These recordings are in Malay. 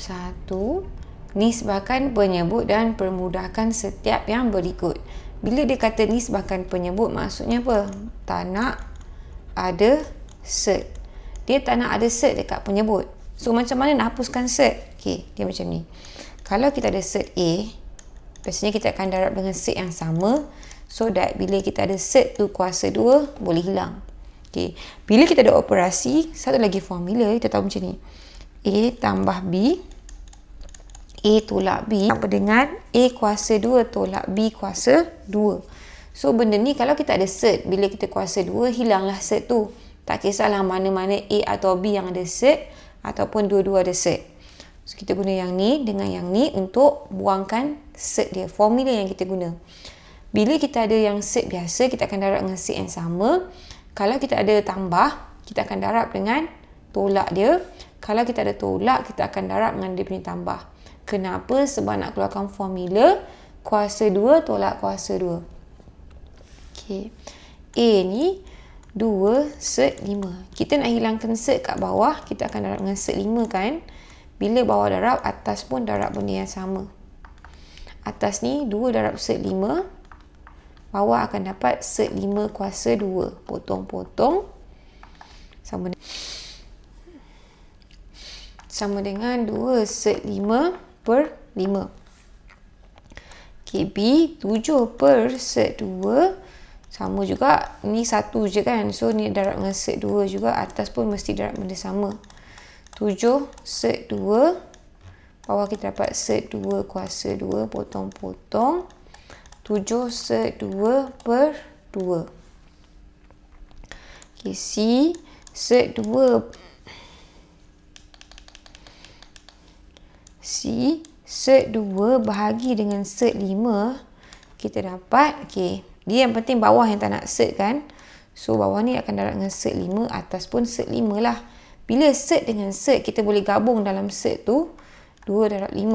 satu nisbahkan penyebut dan permudahkan setiap yang berikut bila dia kata nisbahkan penyebut maksudnya apa tak nak ada cert dia tak nak ada cert dekat penyebut so macam mana nak hapuskan cert Okay, dia macam ni kalau kita ada cert A biasanya kita akan darab dengan cert yang sama so that bila kita ada cert tu kuasa 2 boleh hilang Okay, bila kita ada operasi satu lagi formula kita tahu macam ni A tambah B A tolak B sama dengan A kuasa 2 tolak B kuasa 2. So benda ni kalau kita ada set, bila kita kuasa 2, hilanglah set tu. Tak kisahlah mana-mana A atau B yang ada set ataupun dua-dua ada set. So kita guna yang ni dengan yang ni untuk buangkan set dia, formula yang kita guna. Bila kita ada yang set biasa, kita akan darab dengan set yang sama. Kalau kita ada tambah, kita akan darab dengan tolak dia. Kalau kita ada tolak, kita akan darab dengan dia punya tambah. Kenapa? Sebab nak keluarkan formula kuasa 2 tolak kuasa 2. Okay, A ni 2 set 5. Kita nak hilangkan set kat bawah, kita akan darab dengan set 5 kan? Bila bawah darab, atas pun darab benda yang sama. Atas ni 2 darab set 5. Bawah akan dapat set 5 kuasa 2. Potong-potong. Sama dengan sama dengan 2 set 5 per 5. Kb B 7 per set 2 sama juga ni satu je kan so ni darab dengan set 2 juga atas pun mesti darab benda sama 7 set 2 bawah kita dapat set 2 kuasa 2 potong-potong 7 set 2 per 2 ok C set 2 C cert 2 bahagi dengan cert 5 kita dapat okey dia yang penting bawah yang tak nak cert kan so bawah ni akan darab dengan cert 5 atas pun cert 5 lah bila cert dengan cert kita boleh gabung dalam cert tu 2 darat 5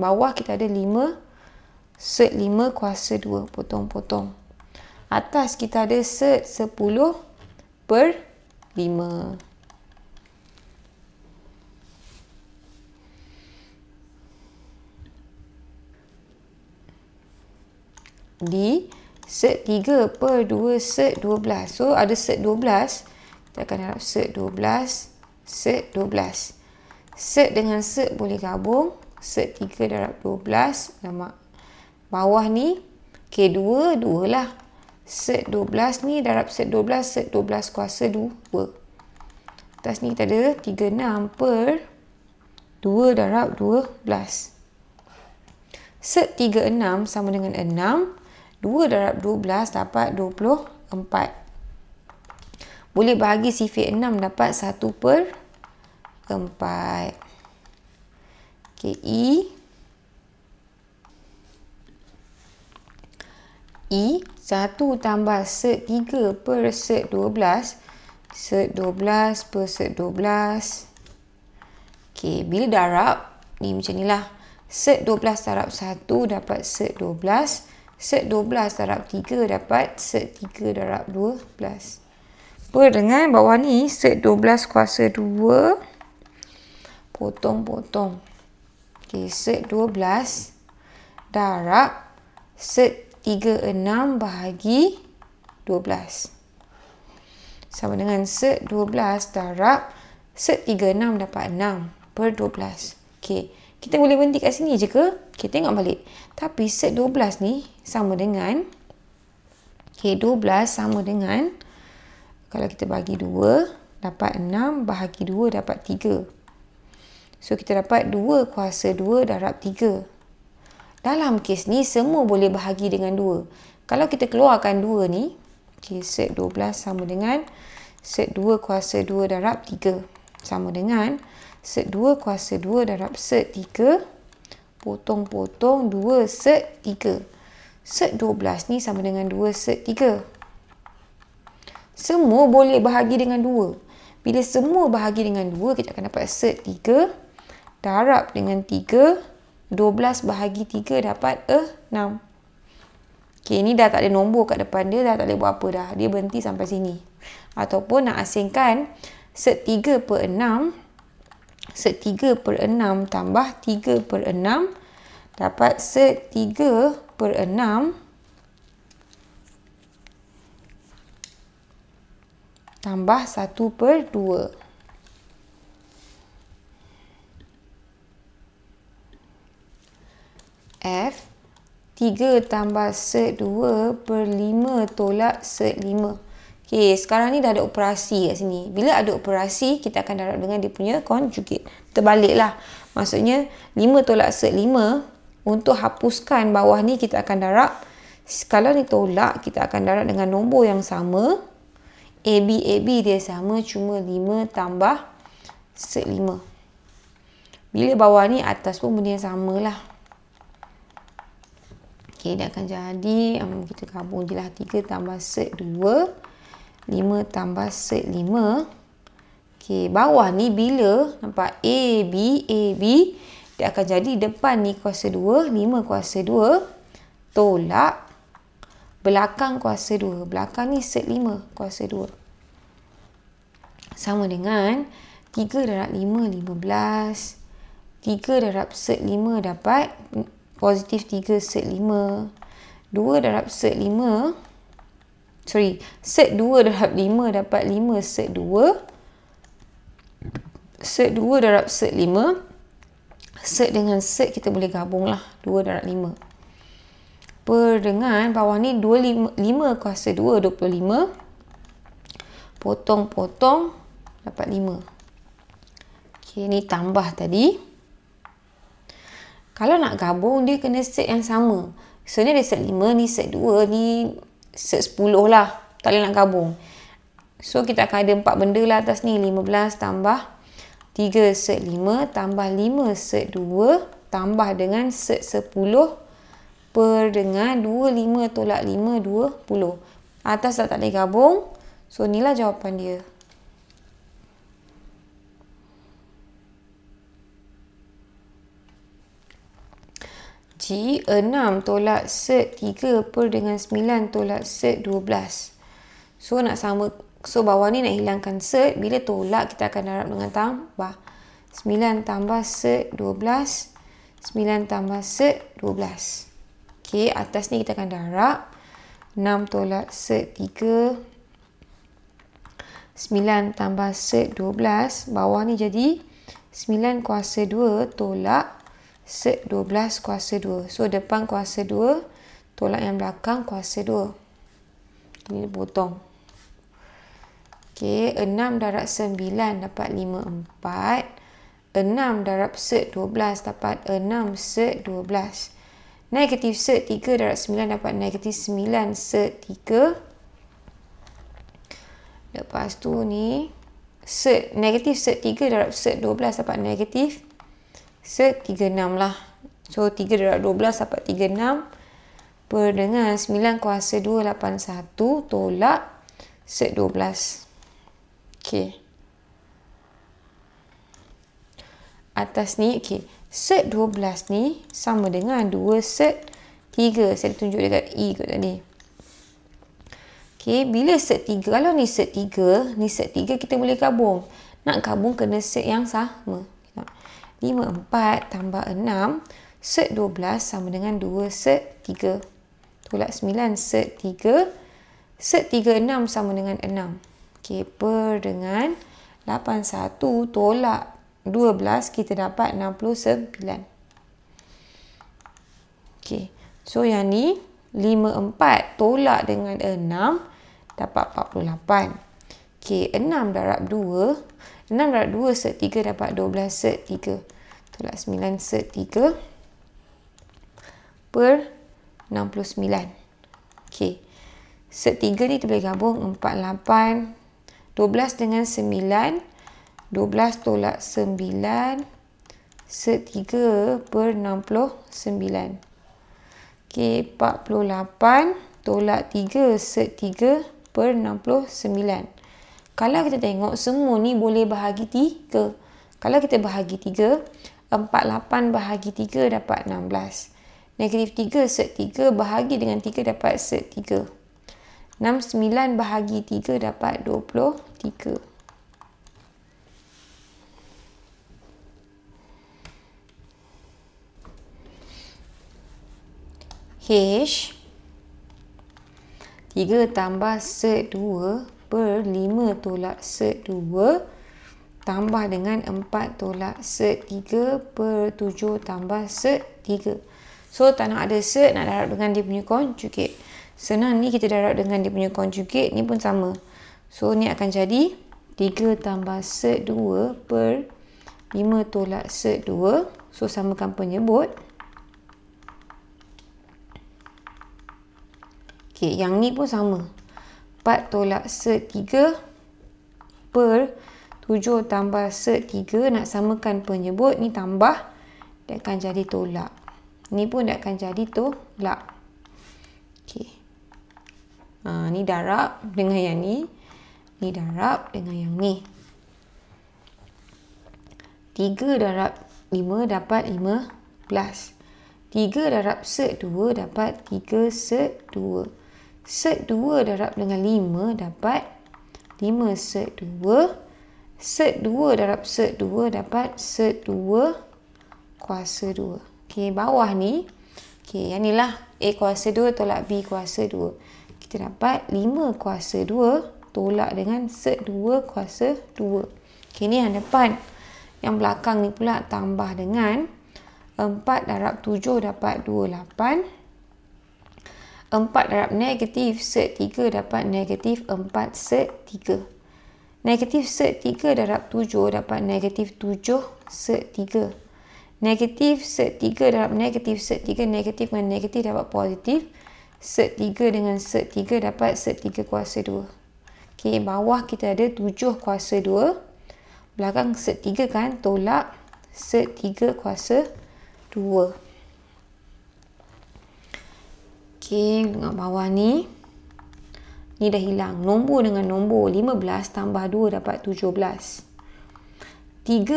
bawah kita ada 5 cert 5 kuasa 2 potong-potong atas kita ada cert 10 per 5 di set 3 per 2 set 12. So ada set 12. Kita akan harap set 12, set 12. Set dengan set boleh gabung. Set 3 darab 12. nama Bawah ni K2, 2 lah. Set 12 ni darab set 12, set 12 kuasa 2. Atas ni kita ada 36 per 2 darab 12. Set 36 sama dengan 6. 6. 2 darab 12 dapat 24. Boleh bahagi sifir 6 dapat 1 per 4. Okey, E. E, 1 tambah set 3 per set 12. Set 12 per set 12. Okey, bila darab, ni macam ni lah. Set 12 darab 1 dapat set 12. 12 set 12 darab 3 dapat set 3 darab 12 apa dengan bawah ni set 12 kuasa 2 potong-potong ok set 12 darab set 3 6 bahagi 12 sama dengan set 12 darab set 3 6 dapat 6 per 12 ok kita boleh berhenti kat sini je ke? Okay, tengok balik. Tapi set 12 ni sama dengan k 12 sama dengan kalau kita bagi 2 dapat 6 bahagi 2 dapat 3. So kita dapat 2 kuasa 2 darab 3. Dalam kes ni semua boleh bahagi dengan 2. Kalau kita keluarkan 2 ni, okay, set 12 sama dengan set 2 kuasa 2 darab 3 sama dengan set 2 kuasa 2 darab set 3 potong-potong 2 set 3 set 12 ni sama dengan 2 set 3 semua boleh bahagi dengan 2 bila semua bahagi dengan 2 kita akan dapat set 3 darab dengan 3 12 bahagi 3 dapat 6 ok ni dah tak ada nombor kat depan dia dah tak ada buat apa dah dia berhenti sampai sini ataupun nak asingkan set 3 per 6 6 set 3 per 6 tambah 3 per 6 dapat set 3 per 6 tambah 1 per 2. F, 3 tambah set 2 per 5 tolak set 5. Okay, sekarang ni dah ada operasi kat sini. Bila ada operasi, kita akan darab dengan dia punya conjugate. Terbaliklah. Maksudnya, 5 tolak set 5 untuk hapuskan bawah ni kita akan darab. Kalau ni tolak, kita akan darab dengan nombor yang sama. AB, AB dia sama. Cuma 5 tambah set 5. Bila bawah ni, atas pun benda yang lah. Okay, dia akan jadi. Um, kita gabung je lah. 3 tambah set 2. 5 tambah set 5. Okay, bawah ni bila nampak A, B, A, B. Dia akan jadi depan ni kuasa 2, 5 kuasa 2. Tolak. Belakang kuasa 2. Belakang ni set 5 kuasa 2. Sama dengan 3 darab 5, 15. 3 darab set 5 dapat positif 3 set 5. 2 darab set 5 sorry set 2 darab 5 dapat 5 set 2 set 2 darab set 5 set dengan set kita boleh gabung lah 2 darab 5 per dengan bawah ni 2 5 kuasa 2 25 potong-potong dapat 5 Okay, ni tambah tadi kalau nak gabung dia kena set yang sama so ni ada set 5 ni set 2 ni set 10 lah. Tak boleh nak gabung. So kita akan ada 4 benda lah atas ni. 15 tambah 3 set 5 tambah 5 set 2 tambah dengan set 10 per dengan 25 tolak 5 20. Atas dah tak boleh gabung. So inilah jawapan dia. G6 tolak set 3 per dengan 9 tolak set 12. So nak sama so bawah ni nak hilangkan set bila tolak kita akan darab dengan tambah 9 tambah set 12 9 tambah set 12. Okey, atas ni kita akan darab 6 tolak set 3 9 tambah set 12 bawah ni jadi 9 kuasa 2 tolak set 12 kuasa 2. So depan kuasa 2, tolak yang belakang kuasa 2. Ini potong. Okey, 6 darab 9 dapat 5 4. 6 darab set 12 dapat 6 set 12. Negatif set 3 darab 9 dapat negatif 9 set 3. Lepas tu ni set negatif set 3 darab set 12 dapat negatif 12 se 36 lah. So 3 darab 12 dapat 36 per dengan 9 kuasa 281 tolak set 12. Okay. Atas ni okey. Set 12 ni sama dengan 2 set 3. Saya tunjuk dekat E kat tadi. Okay. bila set 3 kalau ni set 3, ni set 3 kita boleh gabung. Nak gabung kena set yang sama. 5, 4 tambah 6 set 12 sama dengan 2 set 3 tolak 9 set 3 set 3 6 sama dengan 6 ok per dengan 8 1 tolak 12 kita dapat 69 Okay, so yang ni 5 4 tolak dengan 6 dapat 48 Okay, 6 darab 2 6 darab 2 set 3 dapat 12 set 3. Tolak 9 set 3 per 69. Okey. Set 3 ni kita boleh gabung 4, 8, 12 dengan 9. 12 tolak 9 set 3 per 69. Okey, 48 tolak 3 set 3 per 69. Kalau kita tengok semua ni boleh bahagi 3. Kalau kita bahagi 3, 48 bahagi 3 dapat 16. Negatif 3 set 3 bahagi dengan 3 dapat set 3. 69 bahagi 3 dapat 23. H 3 tambah set per 5 tolak set 2 tambah dengan 4 tolak set 3 per 7 tambah set 3. So tak nak ada set nak darab dengan dia punya conjugate. Senang ni kita darab dengan dia punya conjugate ni pun sama. So ni akan jadi 3 tambah set 2 per 5 tolak set 2. So samakan penyebut. Okay, yang ni pun sama. 4 tolak set 3 per 7 tambah set 3 nak samakan penyebut ni tambah dia akan jadi tolak. Ni pun dia akan jadi tolak. Okey. Ha, ni darab dengan yang ni. Ni darab dengan yang ni. 3 darab 5 dapat 15. 3 darab set 2 dapat 3 set 2 set 2 darab dengan 5 dapat 5 set 2 set 2 darab set 2 dapat set 2 kuasa 2 ok bawah ni ok yang ni lah A kuasa 2 tolak B kuasa 2 kita dapat 5 kuasa 2 tolak dengan set 2 kuasa 2 ok ni yang depan yang belakang ni pula tambah dengan 4 darab 7 dapat 28 28 4 darab negatif set 3 dapat negatif 4 set 3. Negatif set 3 darab 7 dapat negatif 7 set 3. Negatif set 3 darab negatif set 3 negatif dengan negatif dapat positif. Set 3 dengan set 3 dapat set 3 kuasa 2. Okey, bawah kita ada 7 kuasa 2. Belakang set 3 kan tolak set 3 kuasa 2. Okey, dengan bawah ni. Ni dah hilang. Nombor dengan nombor 15 tambah 2 dapat 17. 3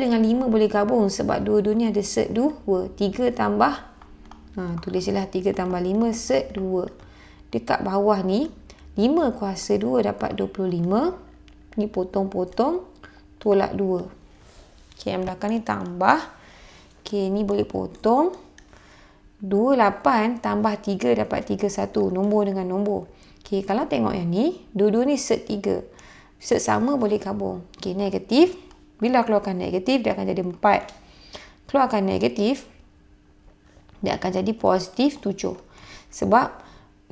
dengan 5 boleh gabung sebab dua 2 ni ada set 2. 3 tambah ha tulis jelah 3 tambah 5 set 2. Dekat bawah ni 5 kuasa 2 dapat 25. Ni potong-potong tolak 2. Okey, yang belakang ni tambah. Okey, ni boleh potong. 28 tambah 3 dapat 31. Nombor dengan nombor. Okay, kalau tengok yang ni, dua-dua ni set 3. Set sama boleh gabung. Okay, negatif. Bila keluarkan negatif, dia akan jadi 4. Keluarkan negatif, dia akan jadi positif 7. Sebab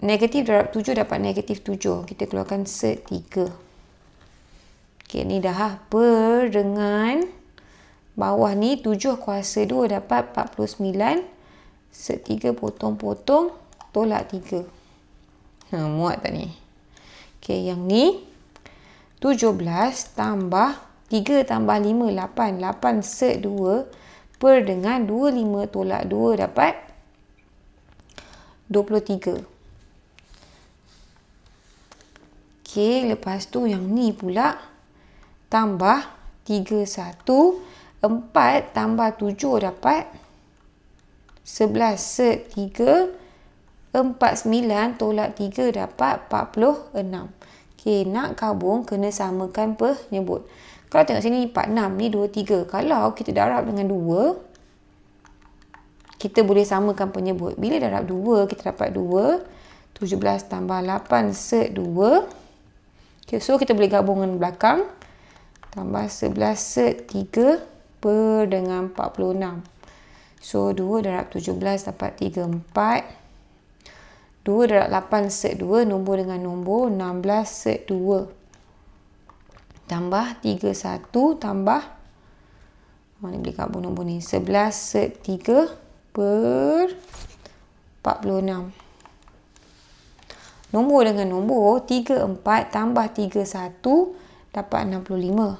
negatif 7 dapat negatif 7. Kita keluarkan set 3. Okay, ni dah lah. per dengan bawah ni 7 kuasa 2 dapat 49 kuasa set 3 potong-potong tolak 3 ha, muat tak ni ok yang ni 17 tambah 3 tambah 5 8 8 set 2 per dengan 25 tolak 2 dapat 23 ok lepas tu yang ni pula tambah 3 1 4 tambah 7 dapat 11 set 3 49 tolak 3 dapat 46 ok nak kabung kena samakan penyebut kalau tengok sini 46 ni 23 kalau kita darab dengan 2 kita boleh samakan penyebut bila darab 2 kita dapat 2 17 tambah 8 set 2 okay, so kita boleh gabung dengan belakang tambah 11 set 3 per dengan 46 46 So 2 darab 17 dapat 3, 4. 2 darab 8 set 2 nombor dengan nombor 16 set 2. Tambah 3, 1 tambah. Mana boleh kat nombor ni? 11 set 3 per 46. Nombor dengan nombor 3, 4 tambah 3, 1 dapat 65.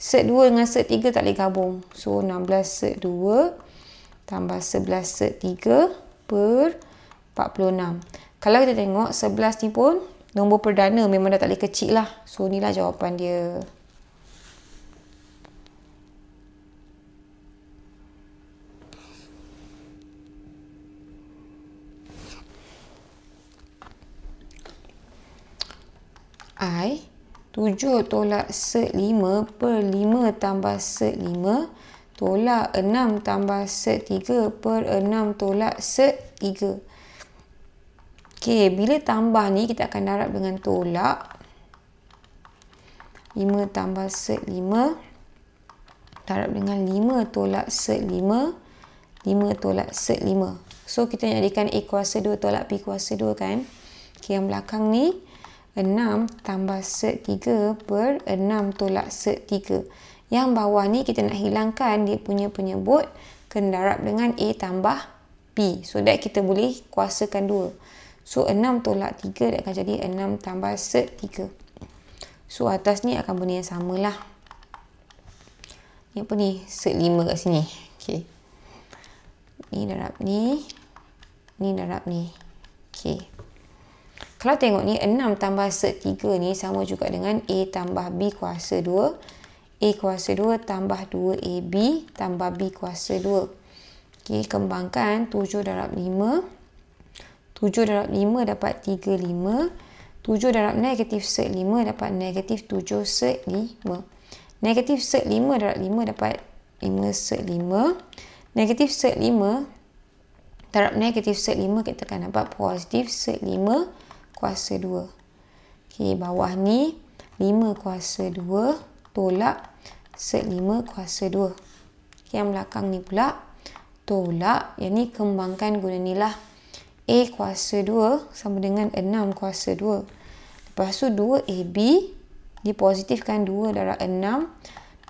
Set 2 dengan set 3 tak boleh gabung. So 16 set 2 tambah 11 set 3 per 46. Kalau kita tengok 11 ni pun nombor perdana memang dah tak boleh kecil lah. So ni lah jawapan dia. I 7 tolak set 5 per 5 tambah set tolak 6 tambah set 3 per 6 tolak set 3. Okey, bila tambah ni kita akan darab dengan tolak. 5 tambah set 5. Darab dengan 5 tolak set 5. 5 tolak set 5. So, kita jadikan A kuasa 2 tolak B kuasa 2 kan. Okey, yang belakang ni 6 tambah set 3 per 6 tolak set 3. Yang bawah ni kita nak hilangkan dia punya penyebut kena darab dengan A tambah B so that kita boleh kuasakan 2. So 6 tolak 3 dia akan jadi 6 tambah set 3. So atas ni akan benda yang samalah. Ni apa ni? Set 5 kat sini. Okay. Ni darab ni. Ni darab ni. Okay. Kalau tengok ni 6 tambah set 3 ni sama juga dengan A tambah B kuasa A kuasa 2 tambah 2AB tambah B kuasa 2. Okey, kembangkan 7 darab 5. 7 darab 5 dapat 3, 5. 7 darab negatif set 5 dapat negatif 7 set 5. Negatif set 5 darab 5 dapat 5 set 5. Negatif set 5 darab negatif set 5 kita akan dapat positif set 5 kuasa 2. Okey, bawah ni 5 kuasa 2 tolak set 5 kuasa 2. Okay, yang belakang ni pula tolak, yang ni kembangkan guna ni lah A kuasa 2 sama dengan 6 kuasa 2. Lepas tu 2AB dipositifkan 2 darab 6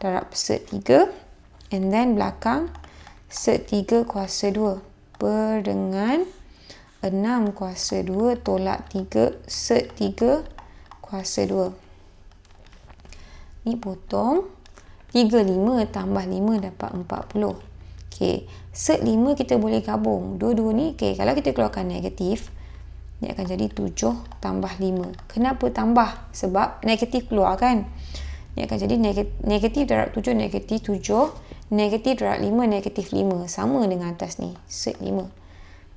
darab set 3 and then belakang set 3 kuasa 2 dengan 6 kuasa 2 tolak 3 set 3 kuasa 2 ni potong 35 tambah 5 dapat 40 ok set 5 kita boleh gabung dua-dua ni ok kalau kita keluarkan negatif ni akan jadi 7 tambah 5 kenapa tambah sebab negatif keluar kan ni akan jadi negatif, negatif darab 7 negatif 7 negatif darab 5 negatif 5 sama dengan atas ni set 5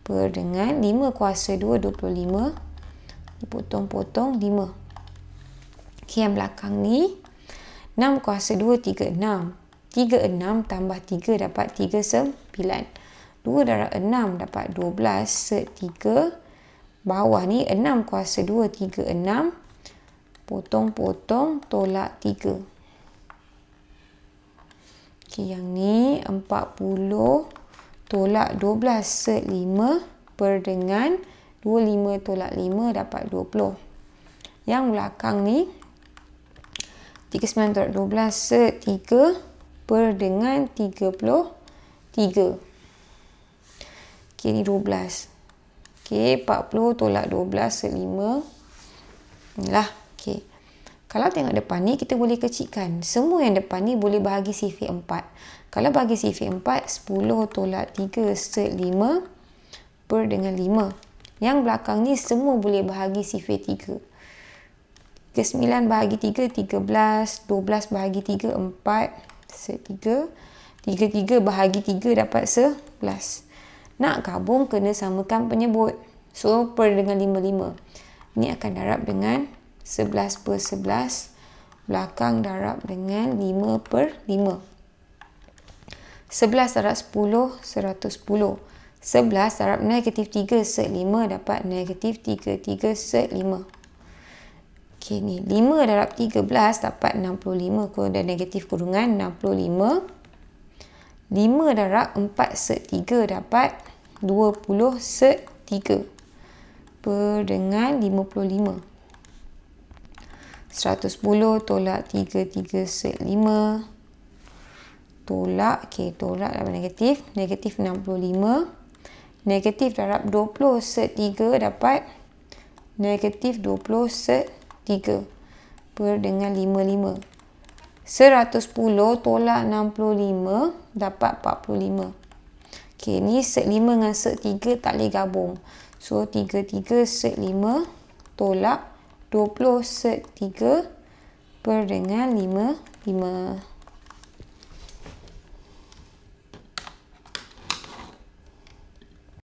per dengan 5 kuasa 2 25 dipotong-potong 5 ok yang belakang ni 6 kuasa 2, 3, 6. 3, 6 tambah 3 dapat 3, 9. 2 darab 6 dapat 12 setiga. Bawah ni 6 kuasa 2, 3, 6. Potong-potong tolak 3. Okey, yang ni 40 tolak 12 set 5 per dengan 25 tolak 5 dapat 20. Yang belakang ni 39.12 se 3 per dengan 33. Okey, ni 12. Okey, 40 tolak 12 se 5. Inilah. Okey. Kalau tengok depan ni, kita boleh kecikkan. Semua yang depan ni boleh bahagi sifir 4. Kalau bahagi sifir 4, 10 tolak 3 se 5 per dengan 5. Yang belakang ni semua boleh bahagi sifir 3 ke 9 bahagi 3, 13, 12 bahagi 3, 4, se 3, 3, 3 bahagi 3 dapat 11. Nak gabung kena samakan penyebut. So per dengan 5, 5. Ini akan darab dengan 11 per 11. Belakang darab dengan 5 per 5. 11 darab 10, 110. 11 darab negatif 3 set 5 dapat negatif 3, 3 set 5. Okey ni 5 darab 13 dapat 65 kurang dan negatif kurungan 65. 5 darab 4 set 3 dapat 20 set 3. Per dengan 55. 110 tolak 3, 3 set 5. Tolak, okey tolak dapat negatif. Negatif 65. Negatif darab 20 set 3 dapat negatif 20 set 3. 3 per dengan 55 110 tolak 65 dapat 45 ok ni set 5 dengan set 3 tak boleh gabung so 33 set 5 tolak 20 set 3 per dengan 55